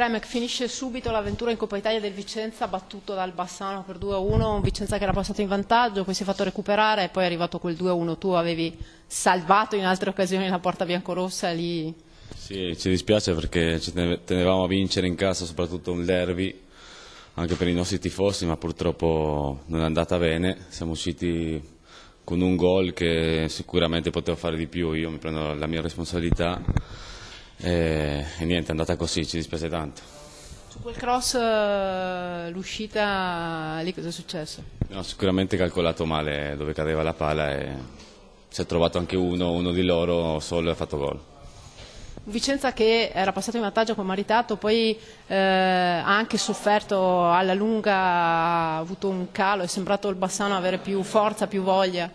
Bremek finisce subito l'avventura in Coppa Italia del Vicenza battuto dal Bassano per 2-1, Vicenza che era passato in vantaggio, poi si è fatto recuperare e poi è arrivato quel 2-1, tu avevi salvato in altre occasioni la porta biancorossa lì. Sì, ci dispiace perché ci tenevamo a vincere in casa soprattutto un derby anche per i nostri tifosi, ma purtroppo non è andata bene, siamo usciti con un gol che sicuramente poteva fare di più, io mi prendo la mia responsabilità e, e niente, è andata così, ci dispiace tanto. Su quel cross eh, l'uscita lì cosa è successo? No, sicuramente calcolato male eh, dove cadeva la pala e si è trovato anche uno, uno di loro solo e ha fatto gol. Vicenza che era passato in vantaggio con Maritato, poi eh, ha anche sofferto alla lunga, ha avuto un calo, è sembrato il Bassano avere più forza, più voglia.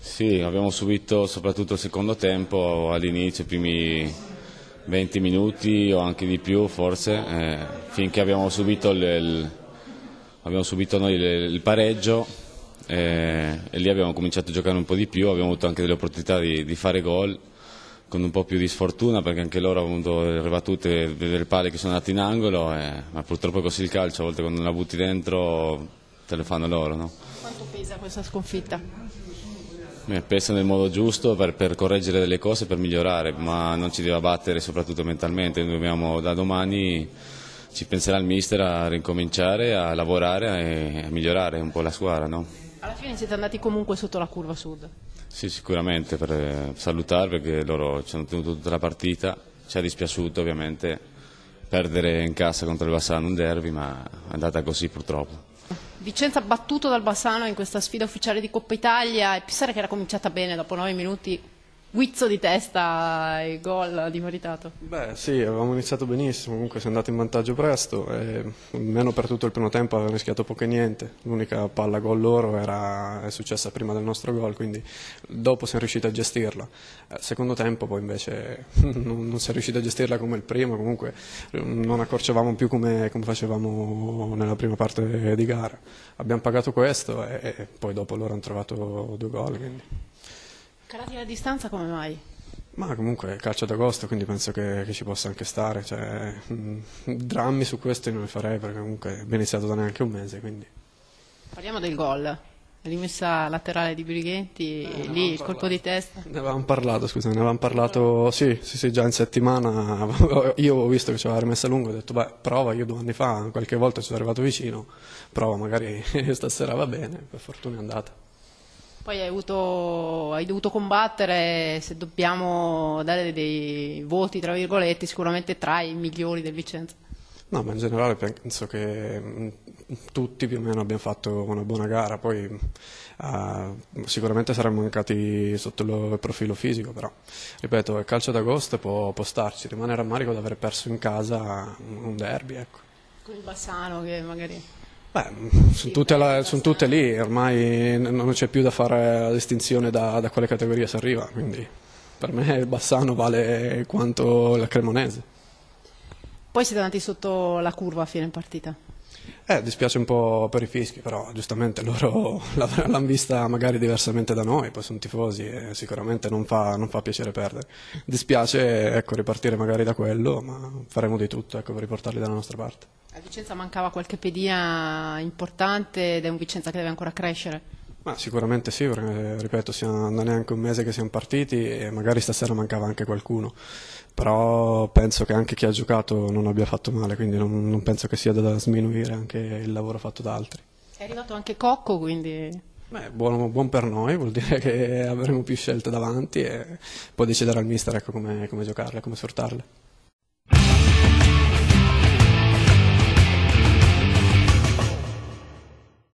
Sì, abbiamo subito soprattutto il secondo tempo, all'inizio i primi 20 minuti o anche di più forse, eh, finché abbiamo subito, il, abbiamo subito noi il, pareggio eh, e lì abbiamo cominciato a giocare un po' di più, abbiamo avuto anche delle opportunità di, di fare gol con un po' più di sfortuna perché anche loro hanno avuto delle battute, delle palle che sono andate in angolo, eh, ma purtroppo è così il calcio, a volte quando la butti dentro te le fanno loro. No? Quanto pesa questa sconfitta? penso nel modo giusto per, per, correggere delle cose, per migliorare, ma non ci deve abbattere soprattutto mentalmente, noi dobbiamo da domani ci penserà il mister a ricominciare, a lavorare e a migliorare un po' la squadra. No? Alla fine siete andati comunque sotto la curva sud? Sì, sicuramente, per eh, salutarvi perché loro ci hanno tenuto tutta la partita, ci ha dispiaciuto ovviamente perdere in casa contro il Bassano un derby, ma è andata così purtroppo. Vicenza battuto dal Bassano in questa sfida ufficiale di Coppa Italia e Pissara che era cominciata bene dopo 9 minuti guizzo di testa e gol di Moritato. Beh sì, avevamo iniziato benissimo, comunque siamo andati in vantaggio presto, e almeno per tutto il primo tempo avevamo rischiato poco e niente, l'unica palla gol loro era, è successa prima del nostro gol, quindi dopo siamo riusciti a gestirla. Eh, secondo tempo poi invece non, non siamo riusciti a gestirla come il primo, comunque non accorcevamo più come, come facevamo nella prima parte di gara. Abbiamo pagato questo e, e poi dopo loro hanno trovato due gol. Quindi. Calati la distanza come mai? Ma comunque è calcio d'agosto, quindi penso che, che, ci possa anche stare. Cioè, mm, drammi su questo non ne farei perché comunque è ben iniziato da neanche un mese. Quindi. Parliamo del gol. Rimessa laterale di Brighenti, eh, lì il parlato. colpo di testa. Ne avevamo parlato, scusa, ne avevamo parlato, sì, sì, sì, già in settimana. Io ho visto che ci aveva rimessa lungo, ho detto, beh, prova, io due anni fa, qualche volta ci sono arrivato vicino, prova, magari stasera va bene, per fortuna è andata. Poi hai, avuto, hai, dovuto combattere, se dobbiamo dare dei voti, tra virgolette, sicuramente tra i migliori del Vicenza. No, ma in generale penso che mm, tutti più o meno abbiamo fatto una buona gara, poi uh, sicuramente saremmo mancati sotto il profilo fisico, però ripeto, il calcio d'agosto può, può starci, rimane rammarico di aver perso in casa un derby. Ecco. Con il Bassano che magari... Beh, sono tutte, la, sono tutte, lì, ormai non c'è più da fare la distinzione da, da quale categoria si arriva, quindi per me il Bassano vale quanto la Cremonese. Poi siete andati sotto la curva a fine partita? Eh, dispiace un po' per i fischi, però giustamente loro l'hanno vista magari diversamente da noi, poi sono tifosi e sicuramente non fa, non fa piacere perdere. Dispiace ecco, ripartire magari da quello, ma faremo di tutto ecco, per riportarli dalla nostra parte. A Vicenza mancava qualche pedia importante ed è un Vicenza che deve ancora crescere. Ma sicuramente sì, perché, eh, ripeto, non è neanche un mese che siamo partiti e magari stasera mancava anche qualcuno, però penso che anche chi ha giocato non abbia fatto male, quindi non, non penso che sia da sminuire anche il lavoro fatto da altri. È arrivato anche Cocco, quindi... Beh, buon, buon, per noi, vuol dire che avremo più scelte davanti e può decidere al mister ecco, come, come giocarle, come sfruttarle.